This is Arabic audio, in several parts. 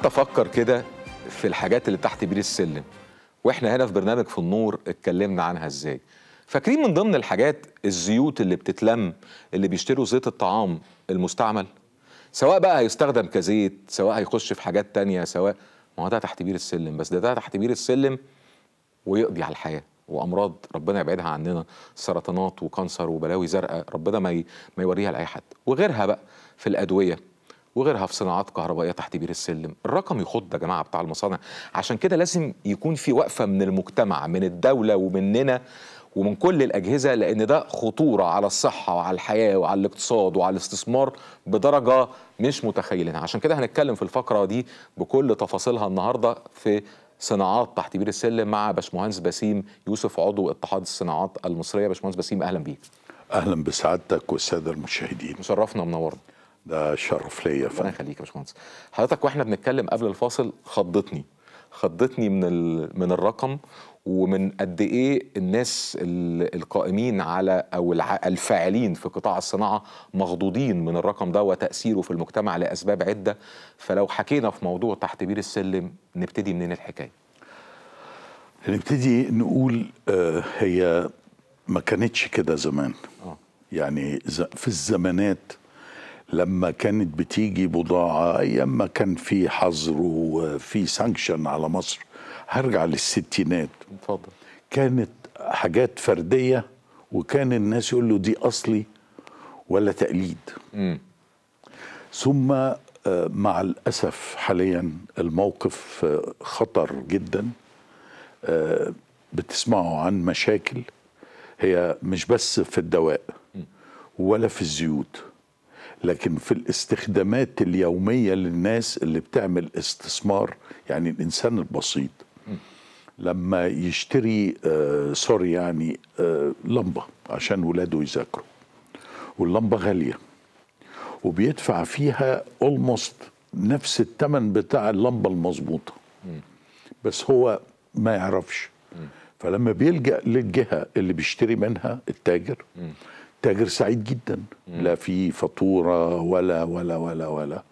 قعدت افكر كده في الحاجات اللي تحت بير السلم واحنا هنا في برنامج في النور اتكلمنا عنها ازاي فاكرين من ضمن الحاجات الزيوت اللي بتتلم اللي بيشتروا زيت الطعام المستعمل سواء بقى هيستخدم كزيت سواء هيخش في حاجات تانية سواء ما هو ده تحت بير السلم بس ده ده تحت بير السلم ويقضي على الحياه وامراض ربنا يبعدها عننا سرطانات وكانسر وبلاوي زرقاء ربنا ما ما يوريها لاي حد وغيرها بقى في الادويه وغيرها في صناعات كهربائيه تحت بير السلم الرقم يخض يا جماعه بتاع المصانع عشان كده لازم يكون في وقفه من المجتمع من الدوله ومننا ومن كل الاجهزه لان ده خطوره على الصحه وعلى الحياه وعلى الاقتصاد وعلى الاستثمار بدرجه مش متخيلينها عشان كده هنتكلم في الفقره دي بكل تفاصيلها النهارده في صناعات تحت بير السلم مع باشمهندس بسيم يوسف عضو اتحاد الصناعات المصريه باشمهندس بسيم اهلا بيك اهلا بسعادتك والساده المشاهدين مشرفنا ومنورنا ده شرف ليا ربنا يخليك يا باشمهندس حضرتك واحنا بنتكلم قبل الفاصل خضتني خضتني من من الرقم ومن قد ايه الناس القائمين على او الفاعلين في قطاع الصناعه مخضوضين من الرقم ده وتاثيره في المجتمع لاسباب عده فلو حكينا في موضوع تحت بير السلم نبتدي منين الحكايه نبتدي نقول آه، هي ما كانتش كده زمان آه. يعني في الزمانات لما كانت بتيجي بضاعة أيام ما كان في حظر وفي سانكشن على مصر هرجع للستينات اتفضل كانت حاجات فردية وكان الناس يقول له دي أصلي ولا تقليد م. ثم آه، مع الأسف حاليا الموقف آه، خطر جدا آه، بتسمعوا عن مشاكل هي مش بس في الدواء ولا في الزيوت لكن في الاستخدامات اليومية للناس اللي بتعمل استثمار يعني الإنسان البسيط لما يشتري آه سوري يعني آه لمبة عشان ولاده يذاكروا واللمبة غالية وبيدفع فيها اولموست نفس الثمن بتاع اللمبة المظبوطة بس هو ما يعرفش فلما بيلجأ للجهة اللي بيشتري منها التاجر تاجر سعيد جدا لا في فاتوره ولا ولا ولا ولا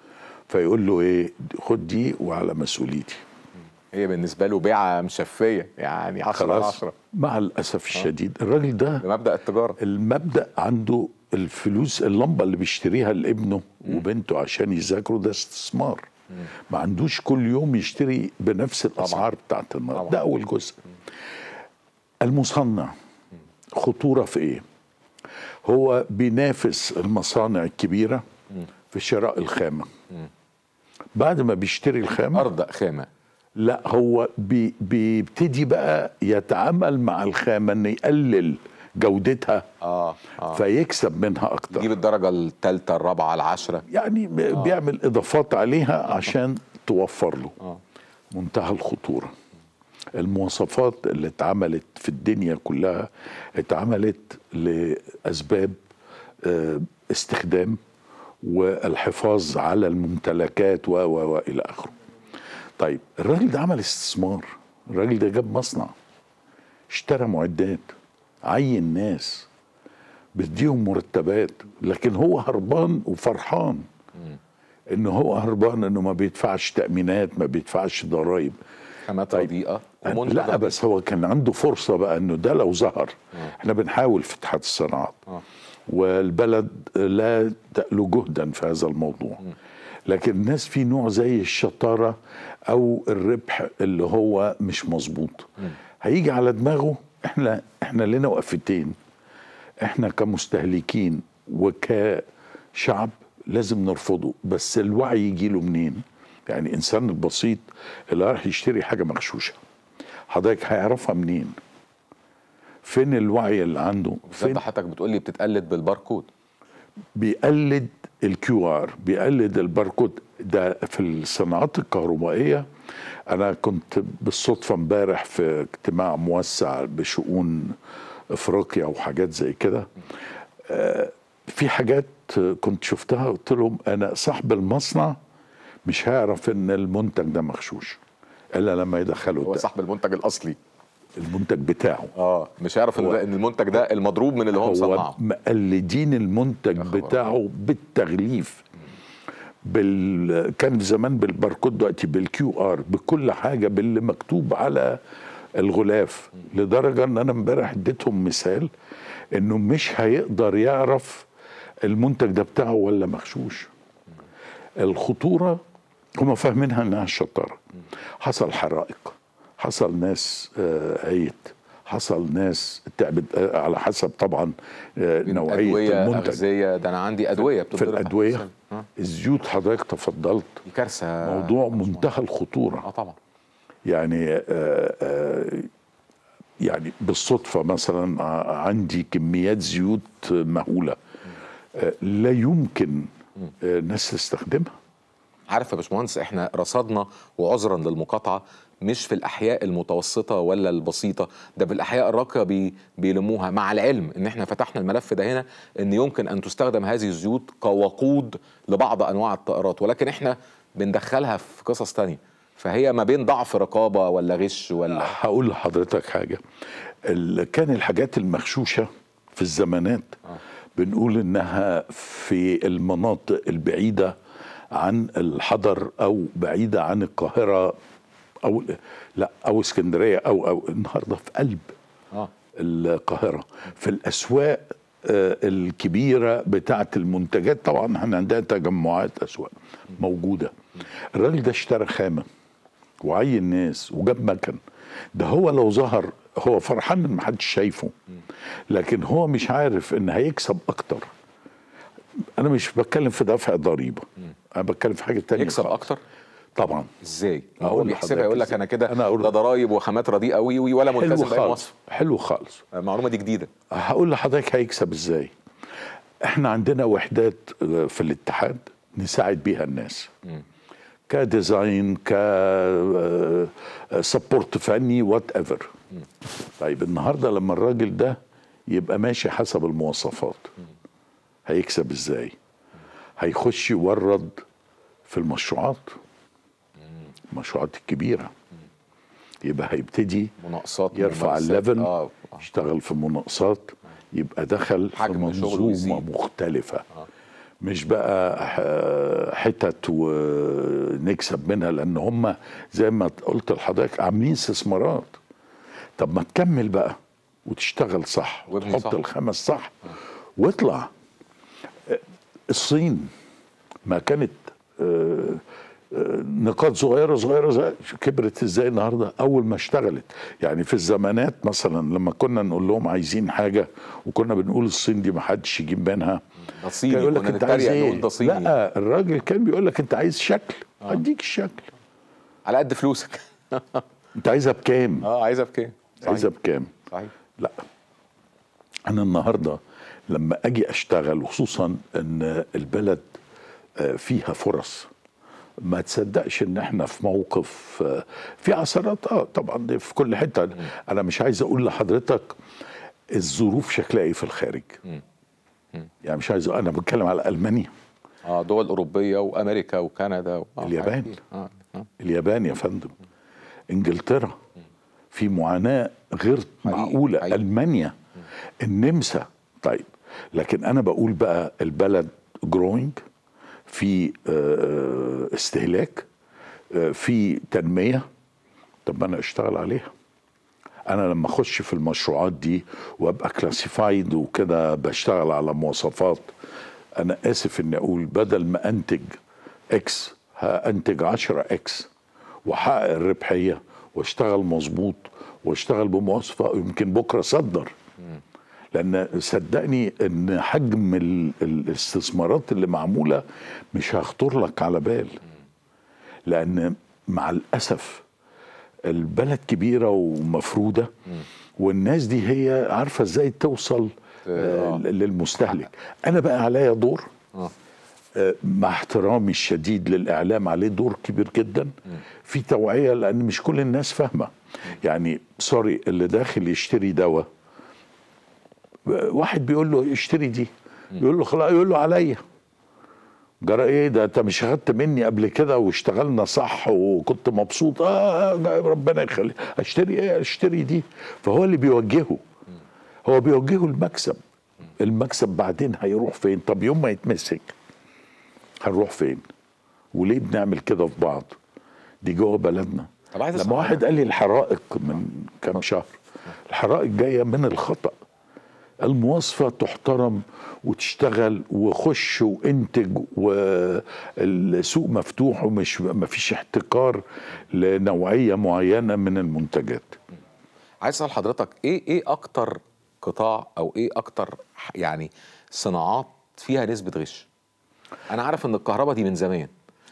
فيقول له ايه خد دي وعلى مسؤوليتي هي بالنسبه له بيعه مشفيه يعني 10 10 مع الاسف آه. الشديد الراجل ده مبدا التجاره المبدا عنده الفلوس اللمبه اللي بيشتريها لابنه وبنته عشان يذاكروا ده استثمار ما عندوش كل يوم يشتري بنفس الاسعار بتاعت النهارده ده اول جزء المصنع خطوره في ايه؟ هو بينافس المصانع الكبيرة في شراء الخامة بعد ما بيشتري الخامة أرض خامة لا هو بيبتدي بقى يتعامل مع الخامة أن يقلل جودتها آه, آه. فيكسب منها اكتر يجيب الدرجه الثالثه الرابعه العشره يعني آه. بيعمل اضافات عليها عشان توفر له آه. منتهى الخطوره المواصفات اللي اتعملت في الدنيا كلها اتعملت لأسباب آه، استخدام والحفاظ على الممتلكات و و الى اخره. طيب الراجل ده عمل استثمار، الراجل ده جاب مصنع اشترى معدات عين ناس بديهم مرتبات لكن هو هربان وفرحان ان هو هربان انه ما بيدفعش تامينات ما بيدفعش ضرائب حماة طيب. رديئه أه، لا بس هو كان عنده فرصه بقى انه ده لو ظهر آه. احنا بنحاول في اتحاد الصناعات آه. والبلد لا تألو جهدا في هذا الموضوع لكن الناس في نوع زي الشطاره او الربح اللي هو مش مظبوط هيجي على دماغه احنا احنا لنا وقفتين احنا كمستهلكين وكشعب لازم نرفضه بس الوعي يجي له منين؟ يعني انسان البسيط اللي رايح يشتري حاجه مغشوشه حضرتك هيعرفها منين فين الوعي اللي عنده فين حضرتك بتقول لي بتتقلد بالباركود بيقلد الكيو ار بيقلد الباركود ده في الصناعات الكهربائيه انا كنت بالصدفه امبارح في اجتماع موسع بشؤون افريقيا وحاجات زي كده آه، في حاجات كنت شفتها قلت لهم انا صاحب المصنع مش هيعرف ان المنتج ده مغشوش الا لما يدخله هو صاحب المنتج الاصلي المنتج بتاعه اه مش هيعرف ان المنتج ده المضروب من اللي هو مصنعه هو مقلدين المنتج بتاعه بالتغليف بال... كان زمان بالباركود دلوقتي بالكيو ار بكل حاجه باللي مكتوب على الغلاف لدرجه ان انا امبارح اديتهم مثال انه مش هيقدر يعرف المنتج ده بتاعه ولا مغشوش الخطوره هم فاهمينها انها الشطاره حصل حرائق حصل ناس آه، عيت حصل ناس تعبت آه، على حسب طبعا آه، نوعيه أدوية المنتج أغذية ده انا عندي ادويه في الادويه الزيوت حضرتك تفضلت كارثه موضوع منتهى الخطوره اه طبعا يعني يعني بالصدفه مثلا عندي كميات زيوت مهوله لا يمكن الناس تستخدمها عارف يا باشمهندس احنا رصدنا وعذرا للمقاطعه مش في الاحياء المتوسطه ولا البسيطه ده بالاحياء الراقيه بي بيلموها مع العلم ان احنا فتحنا الملف ده هنا ان يمكن ان تستخدم هذه الزيوت كوقود لبعض انواع الطائرات ولكن احنا بندخلها في قصص تانية فهي ما بين ضعف رقابه ولا غش ولا أه، هقول لحضرتك حاجه كان الحاجات المغشوشه في الزمانات أه. بنقول انها في المناطق البعيده عن الحضر او بعيده عن القاهره او لا او اسكندريه او او النهارده في قلب آه. القاهره في الاسواق آه، الكبيره بتاعه المنتجات طبعا احنا عندنا تجمعات اسواق موجوده الراجل ده اشترى خامه وعين ناس وجاب مكن ده هو لو ظهر هو فرحان ان محدش شايفه لكن هو مش عارف ان هيكسب اكتر انا مش بتكلم في دفع ضريبه انا بتكلم في حاجه تانية يكسب اكتر طبعا ازاي هو بيحسبها يقول لك انا كده ده ضرايب وخامات رديئه قوي ولا ملتزم باي وصف حلو خالص المعلومه دي جديده هقول لحضرتك هيكسب ازاي احنا عندنا وحدات آه، في الاتحاد نساعد بيها الناس كديزاين ك آه، آه، سبورت فني وات ايفر طيب النهارده لما الراجل ده يبقى ماشي حسب المواصفات هيكسب ازاي هيخش يورد في المشروعات المشروعات الكبيره يبقى هيبتدي مناقصات يرفع الليفل آه. يشتغل في مناقصات يبقى دخل في منظومه مختلفه آه. مش بقى حتت ونكسب منها لان هم زي ما قلت لحضرتك عاملين استثمارات طب ما تكمل بقى وتشتغل صح وتحط الخمس صح واطلع الصين ما كانت آه، آه، نقاط صغيره صغيره, زي كبرت ازاي النهارده اول ما اشتغلت يعني في الزمانات مثلا لما كنا نقول لهم عايزين حاجه وكنا بنقول الصين دي ما حدش يجيب منها ده صيني يقول لك انت عايز ايه لا الراجل كان بيقول لك انت عايز شكل اديك آه. الشكل على قد فلوسك انت عايزها بكام اه عايزها بكام عايزها بكام صحيح لا انا النهارده لما اجي اشتغل وخصوصا ان البلد آه، فيها فرص ما تصدقش ان احنا في موقف آه، في عثرات اه طبعا في كل حته انا مش عايز اقول لحضرتك الظروف شكلها ايه في الخارج يعني مش عايز انا بتكلم على المانيا اه دول اوروبيه وامريكا وكندا و... آه، اليابان آه. آه. اليابان يا فندم انجلترا في معاناه غير معقوله المانيا النمسا طيب لكن انا بقول بقى البلد جروينج في آه، آه، استهلاك آه، في تنميه طب ما انا اشتغل عليها انا لما اخش في المشروعات دي وابقى كلاسيفايد وكده بشتغل على مواصفات انا اسف اني اقول بدل ما انتج اكس هانتج 10 اكس واحقق الربحيه واشتغل مظبوط واشتغل بمواصفه يمكن بكره صدر لان صدقني ان حجم الاستثمارات اللي معموله مش هخطر لك على بال لان مع الاسف البلد كبيره ومفروده والناس دي هي عارفه ازاي توصل آه. آه، للمستهلك انا بقى عليا دور آه. مع احترامي الشديد للاعلام عليه دور كبير جدا في توعيه لان مش كل الناس فاهمه يعني سوري اللي داخل يشتري دواء واحد بيقول له اشتري دي يقول له خلاص يقول له عليا جرى ايه ده انت مش خدت مني قبل كده واشتغلنا صح وكنت مبسوط اه, آه،, آه، ربنا يخليك اشتري ايه اشتري دي فهو اللي بيوجهه هو بيوجهه المكسب المكسب بعدين هيروح فين طب يوم ما يتمسك هنروح فين وليه بنعمل كده في بعض دي جوه بلدنا طب عايز لما واحد قال لي الحرائق من كام شهر الحرائق جايه من الخطا المواصفة تحترم وتشتغل وخش وانتج والسوق مفتوح ومش مفيش احتكار لنوعية معينة من المنتجات عايز اسال حضرتك ايه ايه اكتر قطاع او ايه اكتر يعني صناعات فيها نسبه غش انا عارف ان الكهرباء دي من زمان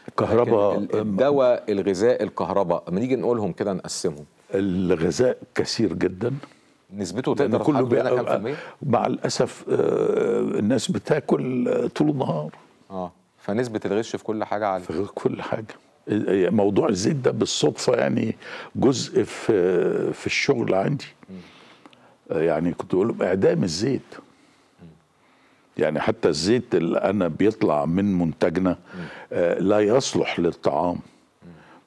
الكهرباء الدواء الغذاء الكهرباء اما نيجي نقولهم كده نقسمهم الغذاء كثير جدا نسبته تقدر كله بقى كم في المية؟ مع الاسف آه، الناس بتاكل طول النهار اه فنسبه الغش في كل حاجه عاليه في كل حاجه موضوع الزيت ده بالصدفه يعني جزء في في الشغل عندي يعني كنت بقول لهم اعدام الزيت يعني حتى الزيت اللي انا بيطلع من منتجنا آه، لا يصلح للطعام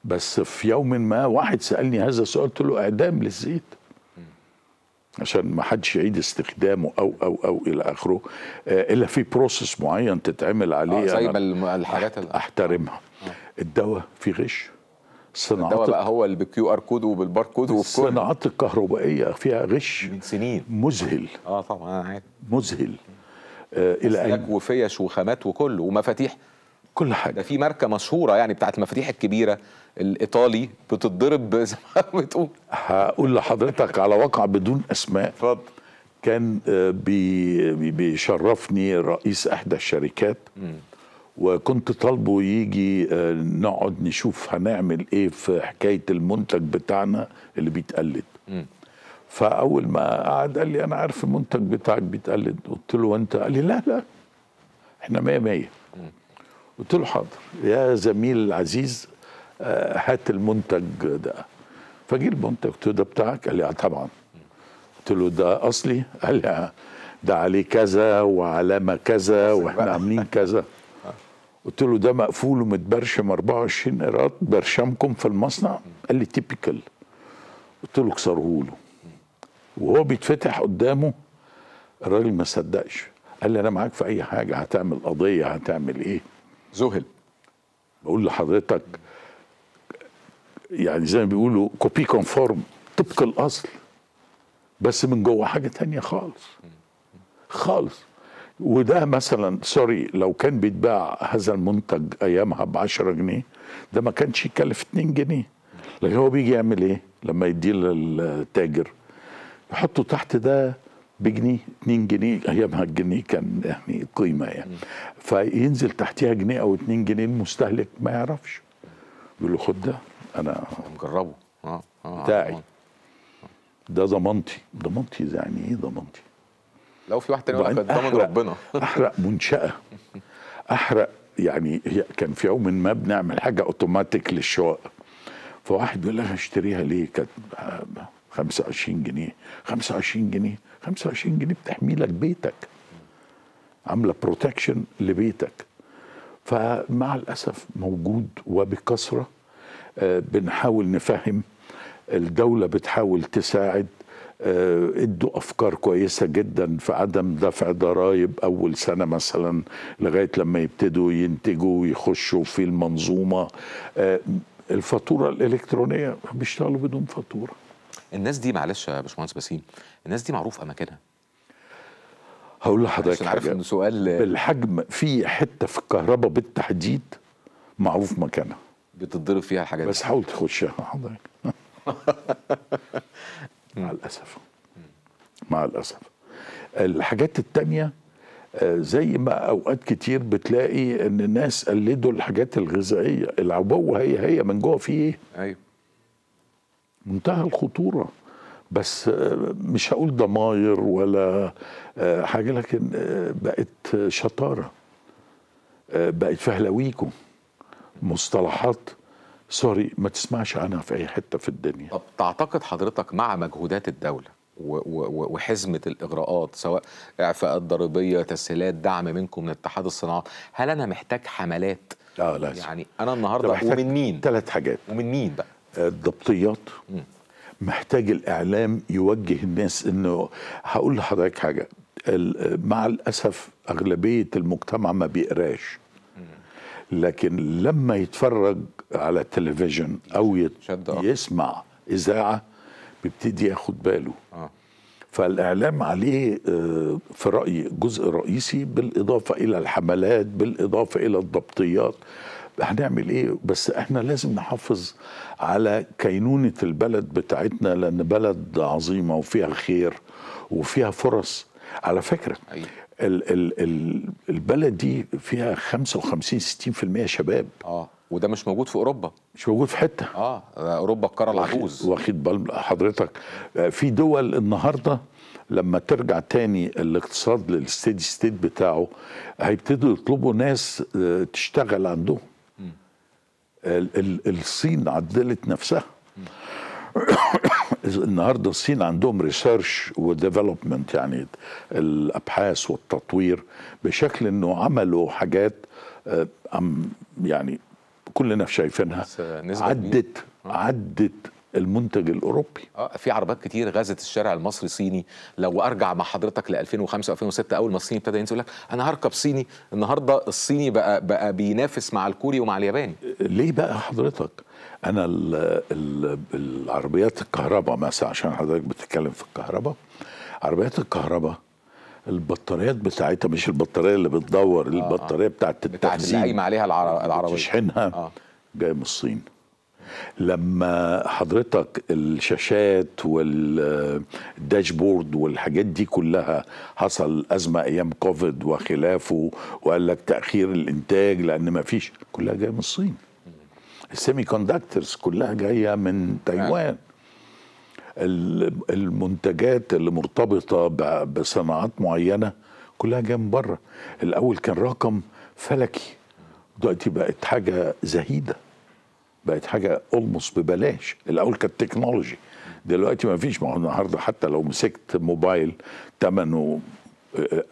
بس في يوم ما واحد سالني هذا السؤال قلت له اعدام للزيت عشان ما حدش يعيد استخدامه او او او الى اخره آه، الا في بروسيس معين تتعمل عليه آه، زي ما الحاجات احترمها آه. الدواء في غش صناعات الدواء بقى هو اللي بالكيو ار كود وبالباركود الصناعات الكهربائيه فيها غش من سنين مذهل اه طبعا عارف مذهل آه الى ان وفيش وخامات وكله ومفاتيح كل حاجه ده في ماركه مشهوره يعني بتاعت المفاتيح الكبيره الايطالي بتتضرب زي ما بتقول هقول لحضرتك على واقع بدون اسماء اتفضل كان آه، بيشرفني رئيس احدى الشركات م. وكنت طالبه يجي آه، نقعد نشوف هنعمل ايه في حكايه المنتج بتاعنا اللي بيتقلد م. فاول ما قعد قال لي انا عارف المنتج بتاعك بيتقلد قلت له انت قال لي لا لا احنا مية مية قلت له حاضر يا زميل العزيز آه، هات المنتج ده فجي المنتج قلت له ده بتاعك قال لي آه، طبعا قلت له ده اصلي قال لي آه، ده عليه كذا وعلامه كذا واحنا عاملين كذا قلت له ده مقفول ومتبرشم 24 قراط برشمكم في المصنع قال لي تيبيكال قلت له اكسره له وهو بيتفتح قدامه الراجل ما صدقش قال لي انا معاك في اي حاجه هتعمل قضيه هتعمل ايه ذهل بقول لحضرتك يعني زي ما بيقولوا كوبي كونفورم طبق الاصل بس من جوه حاجه تانية خالص خالص وده مثلا سوري لو كان بيتباع هذا المنتج ايامها ب 10 جنيه ده ما كانش يكلف 2 جنيه لكن هو بيجي يعمل ايه لما يديه للتاجر يحطه تحت ده بجنيه 2 جنيه ايامها الجنيه كان يعني قيمه يعني فينزل تحتها جنيه او 2 جنيه المستهلك ما يعرفش يقول له خد ده انا مجربه اه اه بتاعي ده ضمانتي ضمانتي يعني ايه ضمانتي؟ لو في واحد تاني يقول لك ضمن ربنا احرق منشاه احرق يعني هي كان في يوم ما بنعمل حاجه اوتوماتيك للشواء فواحد بيقول لك هشتريها ليه؟ كانت 25 جنيه 25 جنيه 25 جنيه بتحمي لك بيتك عامله بروتكشن لبيتك فمع الاسف موجود وبكثره آه، بنحاول نفهم الدوله بتحاول تساعد آه، ادوا افكار كويسه جدا في عدم دفع ضرائب اول سنه مثلا لغايه لما يبتدوا ينتجوا ويخشوا في المنظومه آه، الفاتوره الالكترونيه بيشتغلوا بدون فاتوره الناس دي معلش يا باشمهندس بسيم الناس دي معروف اماكنها هقول لحضرتك عارف ان سؤال بالحجم في حته في الكهرباء بالتحديد معروف مكانها بتتضرب فيها حاجات بس حاول تخشها حضرتك مع الاسف مع الاسف الحاجات التانيه آه، زي ما اوقات كتير بتلاقي ان الناس قلدوا الحاجات الغذائيه العبوه هي هي من جوه في ايه ايوه منتهى الخطوره بس آه، مش هقول ضماير ولا آه، حاجه لكن آه، بقت شطاره بقت فهلويكو مصطلحات سوري ما تسمعش عنها في اي حته في الدنيا طب تعتقد حضرتك مع مجهودات الدوله وحزمه الاغراءات سواء اعفاءات ضريبيه تسهيلات دعم منكم من اتحاد الصناعات هل انا محتاج حملات اه لازم يعني انا النهارده ومن مين ثلاث حاجات ومن مين بقى الضبطيات محتاج الاعلام يوجه الناس انه هقول لحضرتك حاجه مع الاسف اغلبيه المجتمع ما بيقراش لكن لما يتفرج على التلفزيون او يسمع اذاعه بيبتدي ياخد باله آه. فالاعلام عليه آه، في رايي جزء رئيسي بالاضافه الى الحملات بالاضافه الى الضبطيات هنعمل ايه بس احنا لازم نحافظ على كينونه البلد بتاعتنا لان بلد عظيمه وفيها خير وفيها فرص على فكره ال ال ال البلد دي فيها 55 60% شباب اه وده مش موجود في اوروبا مش موجود في حته اه اوروبا القاره العجوز واخد بال حضرتك في دول النهارده لما ترجع تاني الاقتصاد للستيدي ستيت بتاعه هيبتدوا يطلبوا ناس آه، تشتغل عندهم الصين عدلت نفسها النهارده الصين عندهم ريسيرش وديفلوبمنت يعني الابحاث والتطوير بشكل انه عملوا حاجات آه، يعني كلنا شايفينها عدت عدت المنتج الاوروبي اه في عربات كتير غزت الشارع المصري صيني لو ارجع مع حضرتك ل 2005 و2006 اول ما الصيني ابتدى ينزل يقول لك انا هركب صيني النهارده الصيني بقى بقى بينافس مع الكوري ومع الياباني ليه بقى حضرتك انا ال ال العربيات الكهرباء مثلا عشان حضرتك بتتكلم في الكهرباء عربيات الكهرباء البطاريات بتاعتها مش البطاريه اللي بتدور آه البطاريه آه. بتاعت التخزين اللي عليها العربيه تشحنها آه. جايه من الصين لما حضرتك الشاشات والداشبورد والحاجات دي كلها حصل أزمة أيام كوفيد وخلافه وقال لك تأخير الإنتاج لأن ما فيش كلها جاية من الصين السيمي كوندكترز كلها جايه من تايوان المنتجات اللي مرتبطه بصناعات معينه كلها جايه من بره الاول كان رقم فلكي دلوقتي بقت حاجه زهيده بقت حاجه المص ببلاش الاول كانت تكنولوجي دلوقتي ما فيش النهارده حتى لو مسكت موبايل ثمنه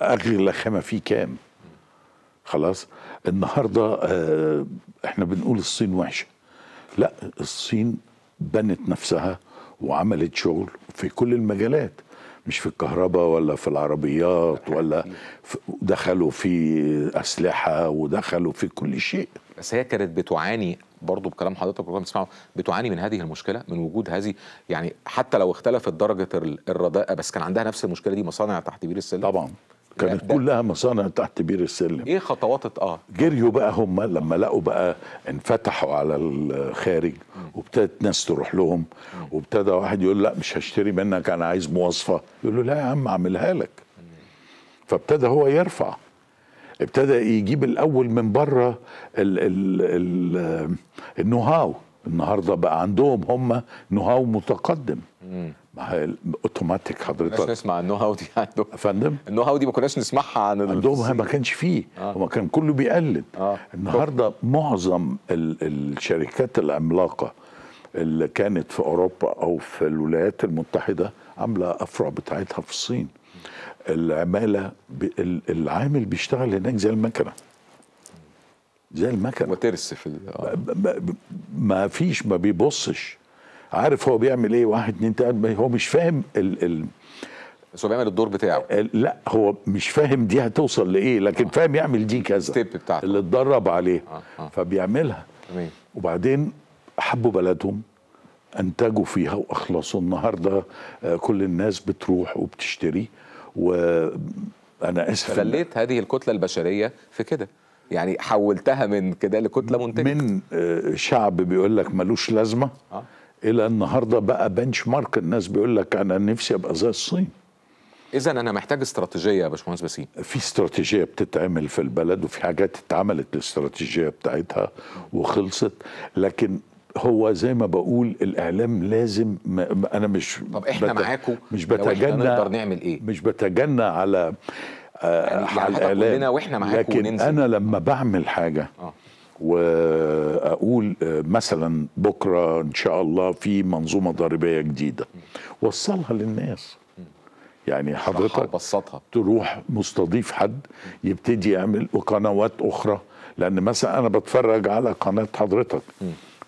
اغلى خامه فيه كام خلاص النهارده آه، احنا بنقول الصين وحشه لا الصين بنت نفسها وعملت شغل في كل المجالات مش في الكهرباء ولا في العربيات ولا دخلوا في اسلحه ودخلوا في كل شيء بس هي كانت بتعاني برضه بكلام حضرتك وكلام بتسمعه بتعاني من هذه المشكله من وجود هذه يعني حتى لو اختلفت درجه الرداءه بس كان عندها نفس المشكله دي مصانع تحت بير السلم طبعا كانت كلها مصانع تحت بير السلم ايه خطوات اه جريوا بقى هم لما لقوا بقى انفتحوا على الخارج وابتدت ناس تروح لهم وابتدى واحد يقول لا مش هشتري منك انا عايز مواصفه يقول له لا يا عم اعملها لك فابتدى هو يرفع ابتدى يجيب الاول من بره النهاو النهارده بقى عندهم هم نهاو متقدم اوتوماتيك حضرتك مش نسمع النو هاو دي عندهم فندم النو هاو دي ما كناش نسمعها عن عندهم ما كانش فيه آه. هو كان كله بيقلد آه. النهارده معظم الشركات العملاقه اللي كانت في اوروبا او في الولايات المتحده عامله افرع بتاعتها في الصين العماله العامل بيشتغل هناك زي المكنه زي المكنه وترس في آه. ما فيش ما بيبصش عارف هو بيعمل ايه واحد اتنين تلاته هو مش فاهم ال ال بس هو بيعمل الدور بتاعه لا هو مش فاهم دي هتوصل لايه لكن آه. فاهم يعمل دي كذا الستيب بتاعته اللي اتدرب عليه آه. آه. فبيعملها تمام وبعدين حبوا بلدهم انتجوا فيها واخلصوا النهارده آه، كل الناس بتروح وبتشتري وانا اسف خليت هذه الكتله البشريه في كده يعني حولتها من كده لكتله منتجه من آه، شعب بيقول لك ملوش لازمه آه. الى النهارده بقى بنش مارك الناس بيقول لك انا نفسي ابقى زي الصين اذا انا محتاج استراتيجيه يا باشمهندس باسيل في استراتيجيه بتتعمل في البلد وفي حاجات اتعملت الاستراتيجيه بتاعتها وخلصت لكن هو زي ما بقول الاعلام لازم ما انا مش طب احنا بت... معاكم مش بتجنى نقدر نعمل ايه مش بتجنى على آه يعني على الاعلام واحنا لكن انا لما بعمل حاجه آه. واقول آه، مثلا بكره ان شاء الله في منظومه ضريبيه جديده وصلها للناس يعني حضرتك بسطها تروح مستضيف حد يبتدي يعمل قنوات اخرى لان مثلا انا بتفرج على قناه حضرتك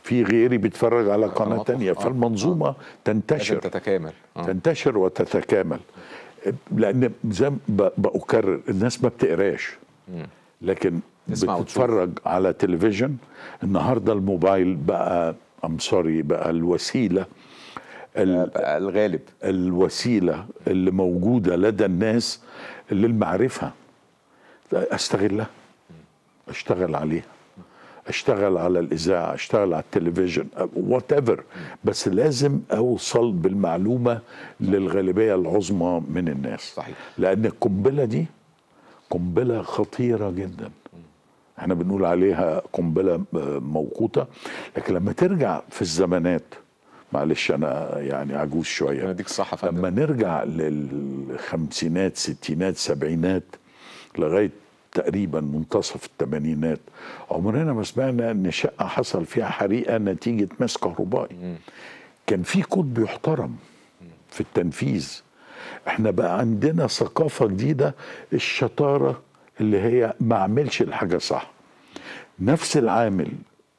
في غيري بيتفرج على قناه تانية فالمنظومه آه. تنتشر تتكامل آه. تنتشر وتتكامل لان زي ما باكرر الناس ما بتقراش لكن بتتفرج على تلفزيون النهارده الموبايل بقى ام سوري بقى الوسيله بقى الغالب الوسيله اللي موجوده لدى الناس للمعرفه استغلها اشتغل عليها اشتغل على الاذاعه اشتغل على التلفزيون وات ايفر بس لازم اوصل بالمعلومه للغالبيه العظمى من الناس صحيح لان القنبله دي قنبله خطيره جدا احنا بنقول عليها قنبله موقوته لكن لما ترجع في الزمانات معلش انا يعني عجوز شويه انا اديك الصحه لما نرجع للخمسينات ستينات سبعينات لغايه تقريبا منتصف الثمانينات عمرنا ما سمعنا ان شقه حصل فيها حريقه نتيجه ماس كهربائي كان في كود بيحترم في التنفيذ احنا بقى عندنا ثقافه جديده الشطاره اللي هي ما عملش الحاجه صح نفس العامل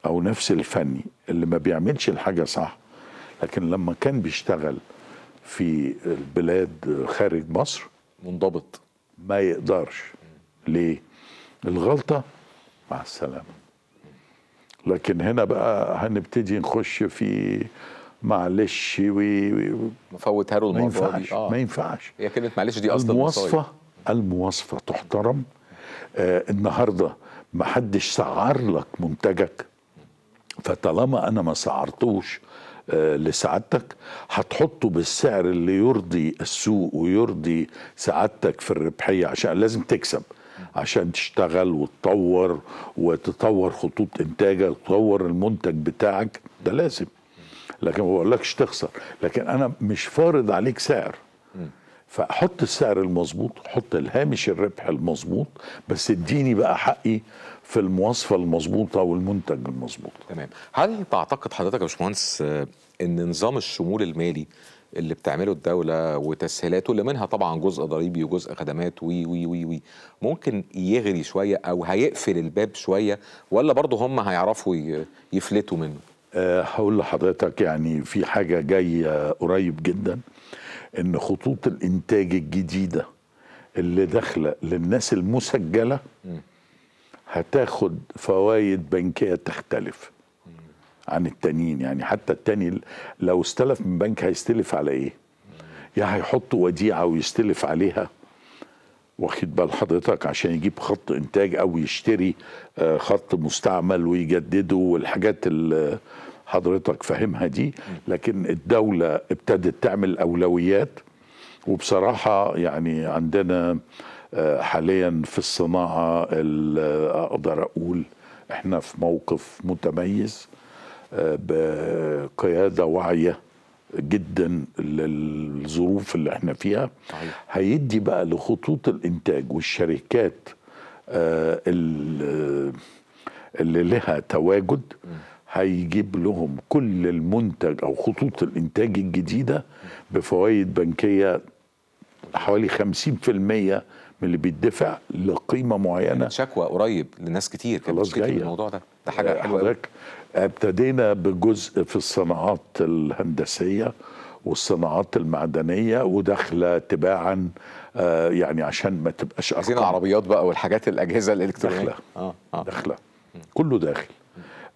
او نفس الفني اللي ما بيعملش الحاجه صح لكن لما كان بيشتغل في البلاد خارج مصر منضبط ما يقدرش ليه الغلطه مع السلامه لكن هنا بقى هنبتدي نخش في معلش و مفوت هارو ما ينفعش آه. ما ينفعش هي كلمه معلش دي اصلا المواصفه المواصفه تحترم آه، النهارده ما حدش سعر لك منتجك فطالما انا ما سعرتوش آه، لسعادتك هتحطه بالسعر اللي يرضي السوق ويرضي سعادتك في الربحيه عشان لازم تكسب عشان تشتغل وتطور وتطور خطوط انتاجك تطور المنتج بتاعك ده لازم لكن ما بقولكش تخسر لكن انا مش فارض عليك سعر فحط السعر المظبوط حط الهامش الربح المظبوط بس اديني بقى حقي في المواصفه المظبوطه والمنتج المظبوط تمام هل تعتقد حضرتك يا باشمهندس آه، ان نظام الشمول المالي اللي بتعمله الدوله وتسهيلاته اللي منها طبعا جزء ضريبي وجزء خدمات وي وي وي وي ممكن يغري شويه او هيقفل الباب شويه ولا برضه هم هيعرفوا يفلتوا منه؟ آه، هقول لحضرتك يعني في حاجه جايه قريب جدا ان خطوط الانتاج الجديده اللي داخله للناس المسجله هتاخد فوائد بنكيه تختلف عن التانيين يعني حتى التاني لو استلف من بنك هيستلف على ايه يا هيحط وديعه ويستلف عليها واخد بال حضرتك عشان يجيب خط انتاج او يشتري آه، خط مستعمل ويجدده والحاجات اللي حضرتك فاهمها دي لكن الدولة ابتدت تعمل أولويات وبصراحة يعني عندنا آه، حاليا في الصناعة آه، أقدر أقول احنا في موقف متميز آه، بقيادة واعية جدا للظروف اللي احنا فيها هيدي بقى لخطوط الانتاج والشركات اللي لها تواجد هيجيب لهم كل المنتج او خطوط الانتاج الجديده بفوائد بنكيه حوالي 50% من اللي بيدفع لقيمه معينه يعني شكوى قريب لناس كتير خلاص جايه الموضوع ده ده حاجه حلوه ابتدينا بجزء في الصناعات الهندسيه والصناعات المعدنيه وداخله تباعا آه يعني عشان ما تبقاش عايزين عربيات بقى والحاجات الاجهزه الالكترونيه داخله آه. آه. داخله كله داخل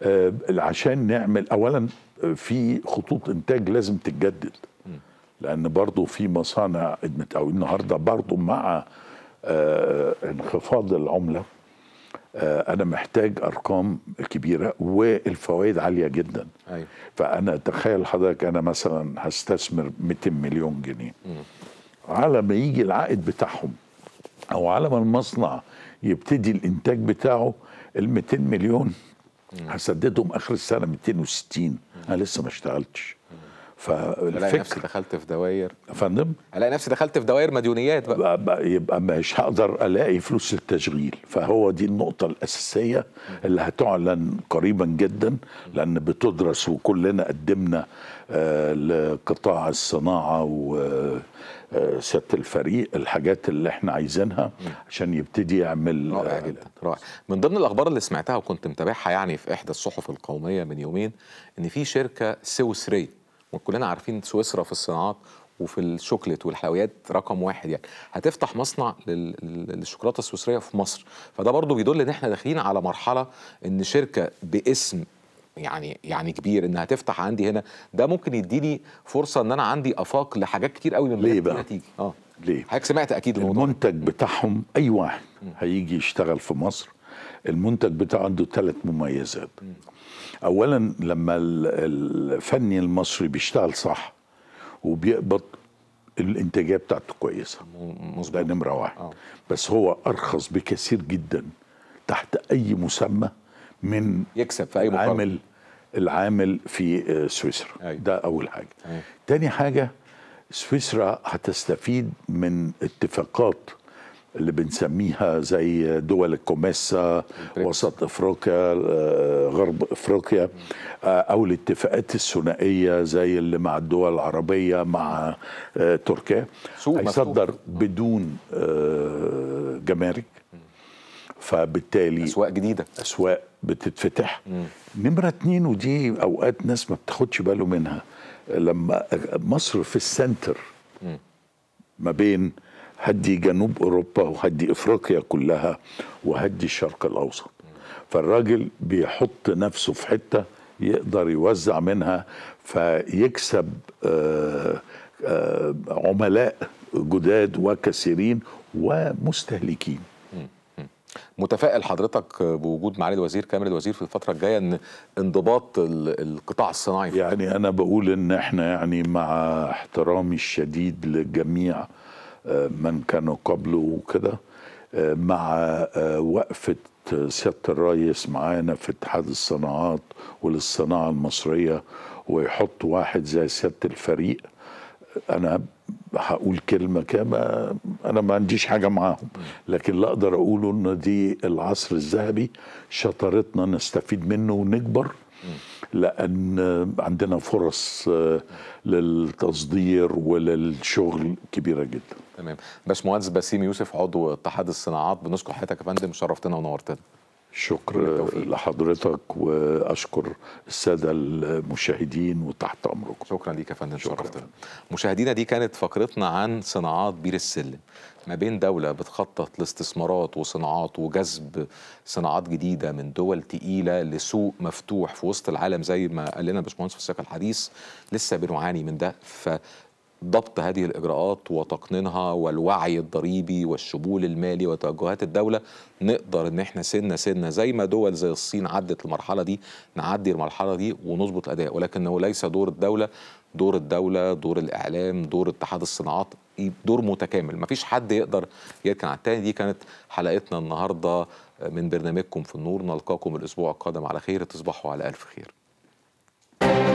آه، عشان نعمل اولا آه، في خطوط انتاج لازم تتجدد لان برضه في مصانع او النهارده برضه مع آه، انخفاض العمله انا محتاج ارقام كبيره والفوائد عاليه جدا أيوة. فانا تخيل حضرتك انا مثلا هستثمر 200 مليون جنيه على ما يجي العائد بتاعهم او على ما المصنع يبتدي الانتاج بتاعه ال 200 مليون هسددهم اخر السنه 260 انا لسه ما اشتغلتش فالفكر الاقي نفسي دخلت في دواير يا فندم الاقي نفسي دخلت في دواير مديونيات بقى, بقى يبقى مش هقدر الاقي فلوس التشغيل فهو دي النقطه الاساسيه اللي هتعلن قريبا جدا لان بتدرس وكلنا قدمنا آه لقطاع الصناعه و سياده الفريق الحاجات اللي احنا عايزينها عشان يبتدي يعمل آه، رائع جدا رائع من ضمن الاخبار اللي سمعتها وكنت متابعها يعني في احدى الصحف القوميه من يومين ان في شركه سويسريه وكلنا عارفين سويسرا في الصناعات وفي الشوكليت والحلويات رقم واحد يعني هتفتح مصنع للشوكولاته السويسريه في مصر فده برضو بيدل ان احنا داخلين على مرحله ان شركه باسم يعني يعني كبير انها تفتح عندي هنا ده ممكن يديني فرصه ان انا عندي افاق لحاجات كتير قوي من ليه بقى هتيجي اه ليه حضرتك سمعت اكيد الموضوع المنتج بتاعهم اي واحد هيجي يشتغل في مصر المنتج بتاعه عنده ثلاث مميزات اولا لما الفني المصري بيشتغل صح وبيقبض الانتاجيه بتاعته كويسه مظبوط ده نمره واحد أوه. بس هو ارخص بكثير جدا تحت اي مسمى من يكسب في اي مقارنة. العامل العامل في آه، سويسرا أيوة. ده اول حاجه أيوة. تاني حاجه سويسرا هتستفيد من اتفاقات اللي بنسميها زي دول الكوميسا وسط افريقيا آه، غرب افريقيا آه، او الاتفاقات الثنائيه زي اللي مع الدول العربيه مع تركيا هيصدر بدون جمارك فبالتالي اسواق جديده اسواق بتتفتح نمرة اتنين ودي أوقات ناس ما بتاخدش باله منها لما مصر في السنتر ما بين هدي جنوب أوروبا وهدي إفريقيا كلها وهدي الشرق الأوسط فالراجل بيحط نفسه في حتة يقدر يوزع منها فيكسب آه، آه، عملاء جداد وكثيرين ومستهلكين متفائل حضرتك بوجود معالي الوزير كامل الوزير في الفترة الجاية ان انضباط القطاع الصناعي يعني أنا بقول إن إحنا يعني مع احترامي الشديد لجميع آه، من كانوا قبله وكده آه، مع آه، وقفة سيادة الرئيس معانا في اتحاد الصناعات وللصناعة المصرية ويحط واحد زي سيادة الفريق أنا هقول كلمه كما انا ما عنديش حاجه معاهم لكن اللي اقدر اقوله ان دي العصر الذهبي شطارتنا نستفيد منه ونكبر لان عندنا فرص آه، للتصدير وللشغل كبيره جدا تمام باشمهندس باسيم يوسف عضو اتحاد الصناعات بنشكر حضرتك يا فندم شرفتنا ونورتنا شكر لحضرتك واشكر الساده المشاهدين وتحت امركم شكرا ليك يا فندم شكرا مشاهدينا دي كانت فقرتنا عن صناعات بير السلم ما بين دوله بتخطط لاستثمارات وصناعات وجذب صناعات جديده من دول تقيله لسوق مفتوح في وسط العالم زي ما قال لنا الباشمهندس في السياق الحديث لسه بنعاني من ده ف ضبط هذه الإجراءات وتقنينها والوعي الضريبي والشمول المالي وتوجهات الدولة نقدر إن إحنا سنة سنة زي ما دول زي الصين عدت المرحلة دي نعدي المرحلة دي ونظبط الأداء ولكنه ليس دور الدولة دور الدولة دور الإعلام دور اتحاد الصناعات دور متكامل مفيش حد يقدر يركن على التاني دي كانت حلقتنا النهاردة من برنامجكم في النور نلقاكم الأسبوع القادم على خير تصبحوا على ألف خير